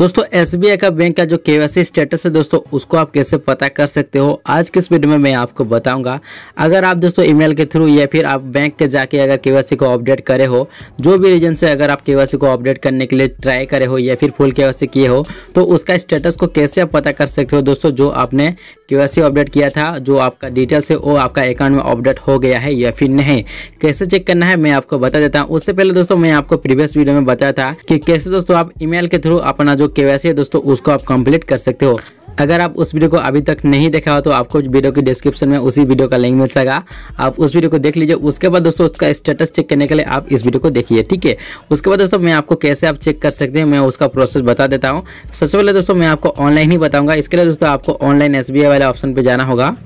दोस्तों एस का बैंक का जो के स्टेटस है दोस्तों उसको आप कैसे पता कर सकते हो आज किस वीडियो में मैं आपको बताऊंगा अगर आप दोस्तों ईमेल के थ्रू या फिर आप बैंक के जाके अगर के को अपडेट करे हो जो भी रीजन से अगर आप के को अपडेट करने के लिए ट्राई करे हो या फिर फुल के किए हो तो उसका स्टेटस को कैसे आप पता कर सकते हो दोस्तों जो आपने के अपडेट किया था जो आपका डिटेल्स है वो आपका अकाउंट में अपडेट हो गया है या फिर नहीं कैसे चेक करना है मैं आपको बता देता हूँ उससे पहले दोस्तों मैं आपको प्रीवियस वीडियो में बताया था कि कैसे दोस्तों आप ईमेल के थ्रू अपना जो वैसे है दोस्तों उसको आप कंप्लीट कर सकते हो अगर आप उस वीडियो को अभी तक नहीं देखा हो तो आपको वीडियो की डिस्क्रिप्शन में उसी वीडियो का लिंक मिल जाएगा आप उस वीडियो को देख लीजिए उसके बाद दोस्तों उसका स्टेटस चेक करने के लिए आप इस वीडियो को देखिए ठीक है उसके बाद दोस्तों मैं आपको कैसे आप चेक कर सकते हैं मैं उसका प्रोसेस बता देता हूँ सबसे पहले दोस्तों मैं आपको ऑनलाइन ही बताऊँगा इसके लिए दोस्तों आपको ऑनलाइन एस वाले ऑप्शन पर जाना होगा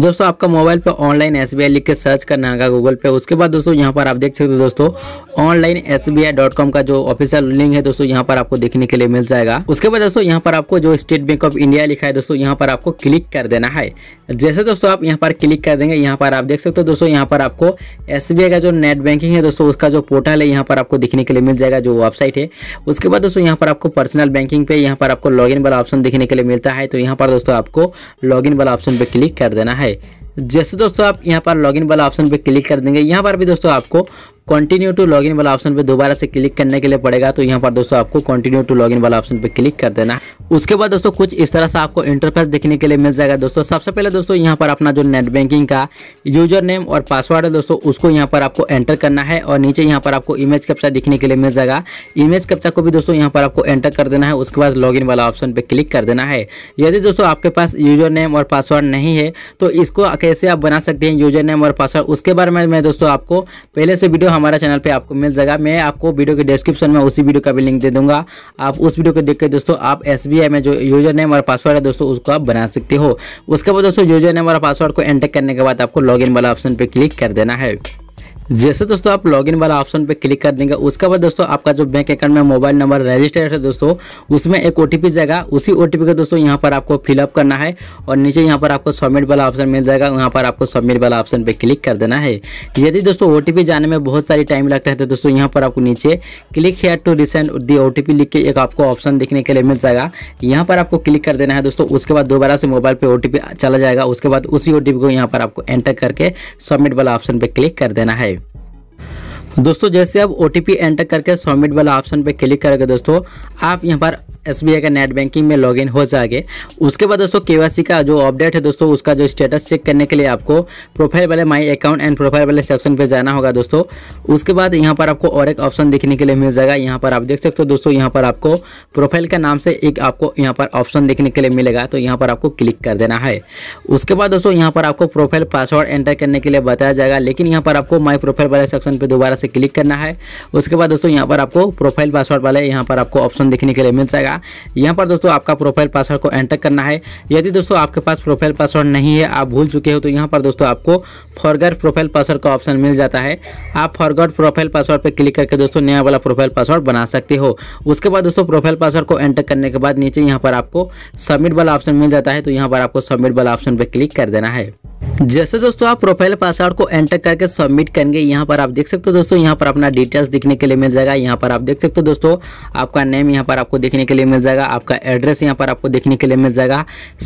दोस्तों आपका मोबाइल पर ऑनलाइन एस लिख के सर्च करना होगा गूगल पे उसके बाद दोस्तों यहाँ पर आप देख सकते हो दोस्तों ऑनलाइन एस का जो ऑफिशियल लिंक है दोस्तों यहाँ पर आपको देखने के लिए मिल जाएगा उसके बाद दोस्तों यहाँ पर आपको जो स्टेट बैंक ऑफ इंडिया लिखा है दोस्तों यहाँ पर आपको क्लिक कर देना है जैसे दोस्तों आप यहाँ पर क्लिक कर देंगे यहाँ पर आप देख सकते हो दोस्तों यहाँ पर आपको एस का जो नेट बैंकिंग है दोस्तों उसका जो पोर्टल है यहाँ पर आपको देखने के लिए मिल जाएगा जो वेबसाइट है उसके बाद दोस्तों यहाँ पर आपको पर्सनल बैंकिंग पे यहाँ पर आपको लॉग वाला ऑप्शन देखने के लिए मिलता है तो यहाँ पर दोस्तों आपको लॉग वाला ऑप्शन पे क्लिक कर देना है है जैसे दोस्तों आप यहाँ पर लॉगिन वाला ऑप्शन पर क्लिक कर देंगे यहाँ पर भी दोस्तों आपको कंटिन्यू टू लॉगिन वाला ऑप्शन पे दोबारा से क्लिक करने के लिए पड़ेगा तो यहाँ पर दोस्तों आपको कंटिन्यू टू लॉगिन वाला ऑप्शन पे क्लिक कर देना उसके बाद दोस्तों कुछ इस तरह से आपको इंटरफेस देखने के लिए मिल जाएगा दोस्तों सबसे पहले दोस्तों यहाँ पर अपना जो नेट बैंकिंग का यूजर नेम और पासवर्ड है दोस्तों उसको यहाँ पर आपको एंटर करना है और नीचे यहाँ पर आपको इमेज कप्चा दिखने के लिए मिल जाएगा इमेज कप्चा को भी दोस्तों यहाँ पर आपको एंटर कर देना है उसके बाद लॉगिन वाला ऑप्शन पर क्लिक कर देना है यदि दोस्तों आपके पास यूजर नेम और पासवर्ड नहीं है तो इसको कैसे आप बना सकते हैं यूजर नेम और पासवर्ड उसके बारे में मैं दोस्तों आपको पहले से वीडियो हमारा चैनल पे आपको मिल जाएगा मैं आपको वीडियो के डिस्क्रिप्शन में उसी वीडियो का भी लिंक दे दूंगा आप उस वीडियो को देख के दोस्तों आप एस में जो यूजर नेम और पासवर्ड है दोस्तों उसको आप बना सकते हो उसके बाद दोस्तों यूजर नेम और पासवर्ड को एंटर करने के बाद आपको लॉग वाला ऑप्शन पर क्लिक कर देना है जैसे दोस्तों आप लॉगिन वाला ऑप्शन पे क्लिक कर देंगे उसके बाद दोस्तों आपका जो बैंक अकाउंट में मोबाइल नंबर रजिस्टर्ड है दोस्तों उसमें एक ओटीपी जाएगा उसी ओटीपी को दोस्तों यहाँ पर आपको फिलअप करना है और नीचे यहाँ पर आपको सबमिट वाला ऑप्शन मिल जाएगा यहाँ पर आपको सबमिट वाला ऑप्शन पर क्लिक कर देना है यदि दोस्तों ओ जाने में बहुत सारी टाइम लगता है तो दोस्तों यहाँ पर आपको नीचे click here to resend the O लिख के एक आपको ऑप्शन देखने के लिए मिल जाएगा यहाँ पर आपको क्लिक कर देना है दोस्तों उसके बाद दोबारा से मोबाइल पर ओ चला जाएगा उसके बाद उसी ओ को यहाँ पर आपको एंटर करके सबमिट वाला ऑप्शन पर क्लिक कर देना है दोस्तों जैसे आप ओ टी एंटर करके सबमिट वाला ऑप्शन पर क्लिक करेंगे दोस्तों आप यहाँ पर एस का नेट बैंकिंग में लॉगिन हो जाएंगे उसके बाद दोस्तों के का जो अपडेट है दोस्तों उसका जो स्टेटस चेक करने के लिए आपको प्रोफाइल वाले माई अकाउंट एंड प्रोफाइल वाले सेक्शन पे जाना होगा दोस्तों उसके बाद यहाँ पर आपको और एक ऑप्शन देखने के लिए मिल जाएगा यहाँ पर आप देख सकते हो दोस्तों यहाँ पर आपको प्रोफाइल के नाम से एक आपको यहाँ पर ऑप्शन देखने के लिए मिलेगा तो यहाँ पर आपको क्लिक कर देना है उसके बाद दोस्तों यहाँ पर आपको प्रोफाइल पासवर्ड एंटर करने के लिए बताया जाएगा लेकिन यहाँ पर आपको माई प्रोफाइल वाले सेक्शन पर दोबारा से क्लिक करना है उसके बाद दोस्तों यहाँ पर आपको प्रोफाइल पासवर्ड वाले यहाँ पर आपको ऑप्शन देखने के लिए मिल जाएगा जाएगा यहाँ पर दोस्तों आपका प्रोफाइल पासवर्ड को एंटर करना है यदि दोस्तों आपके पास प्रोफाइल पासवर्ड नहीं है आप भूल चुके हो तो यहाँ पर दोस्तों आपको फॉरगर प्रोफाइल पासवर्ड का ऑप्शन मिल जाता है आप फॉरगर प्रोफाइल पासवर्ड पर क्लिक करके दोस्तों नया वाला प्रोफाइल पासवर्ड बना सकते हो उसके बाद दोस्तों प्रोफाइल पासवर्ड को एंटर करने के बाद नीचे यहाँ पर आपको सबमिट वाला ऑप्शन मिल जाता है तो यहाँ पर आपको सबमिट वाला ऑप्शन पर क्लिक कर देना है जैसे दोस्तों आप प्रोफाइल पासवर्ड को एंटर करके सबमिट करेंगे यहाँ पर आप देख सकते हो दोस्तों यहाँ पर अपना डिटेल्स दिखने के लिए मिल जाएगा यहाँ पर आप देख सकते हो दोस्तों आपका नेम यहाँ पर आपको देखने के लिए मिल जाएगा आपका एड्रेस यहाँ पर आपको देखने के लिए मिल जाएगा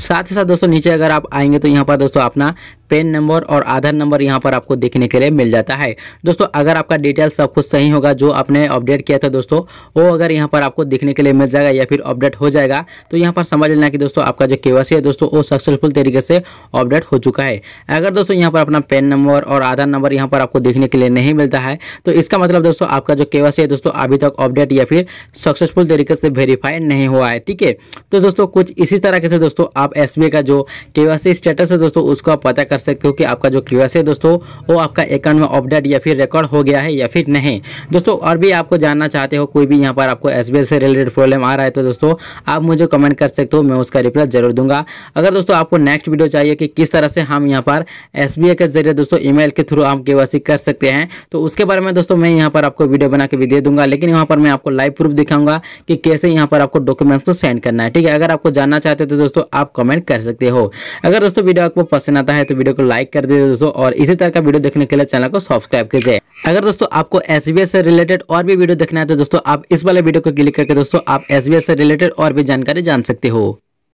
साथ ही साथ दोस्तों नीचे अगर आप आएंगे तो यहाँ पर दोस्तों अपना पेन नंबर और आधार नंबर यहाँ पर आपको देखने के लिए मिल जाता है दोस्तों अगर आपका डिटेल सब कुछ सही होगा जो आपने अपडेट किया था दोस्तों वो अगर यहाँ पर आपको देखने के लिए मिल जाएगा या फिर अपडेट हो जाएगा तो यहाँ पर समझ लेना कि दोस्तों आपका जो के है दोस्तों वो सक्सेसफुल तरीके से अपडेट हो चुका है अगर दोस्तों यहाँ पर अपना पेन नंबर और आधार नंबर यहाँ पर आपको देखने के लिए नहीं मिलता है तो इसका मतलब दोस्तों आपका जो के है दोस्तों अभी तक अपडेट या फिर सक्सेसफुल तरीके से वेरीफाई नहीं हुआ है ठीक है तो दोस्तों कुछ इसी तरह से दोस्तों आप एस का जो के स्टेटस है दोस्तों उसको पता कर कर सकते हो कि आपका जो क्यू है दोस्तों वो आपका अकाउंट में अपडेट या फिर रिकॉर्ड हो गया है या फिर नहीं दोस्तों और भी आपको जानना चाहते हो कोई भी यहाँ पर आपको एस से रिलेटेड प्रॉब्लम आ रहा है तो दोस्तों आप मुझे कमेंट कर सकते हो मैं उसका रिप्लाई जरूर दूंगा अगर दोस्तों आपको नेक्स्ट वीडियो चाहिए कि किस तरह से हम यहाँ पर एस के जरिए दोस्तों ई के थ्रू आप के कर सकते हैं तो उसके बारे में दोस्तों मैं यहाँ पर आपको वीडियो बना के भी दे दूंगा लेकिन यहाँ पर मैं आपको लाइव प्रूफ दिखाऊंगा कि कैसे यहाँ पर आपको डॉक्यूमेंट्स को सेंड करना है ठीक है अगर आपको जानना चाहते हो तो दोस्तों आप कमेंट कर सकते हो अगर दोस्तों वीडियो आपको पसंद आता है तो वीडियो वीडियो को लाइक कर दीजिए दोस्तों और इसी तरह का वीडियो देखने के लिए चैनल को सब्सक्राइब कीजिए अगर दोस्तों आपको एस से रिलेटेड और भी वीडियो देखना है तो दोस्तों आप इस वाले वीडियो को क्लिक करके दोस्तों आप एस से रिलेटेड और भी जानकारी जान सकते हो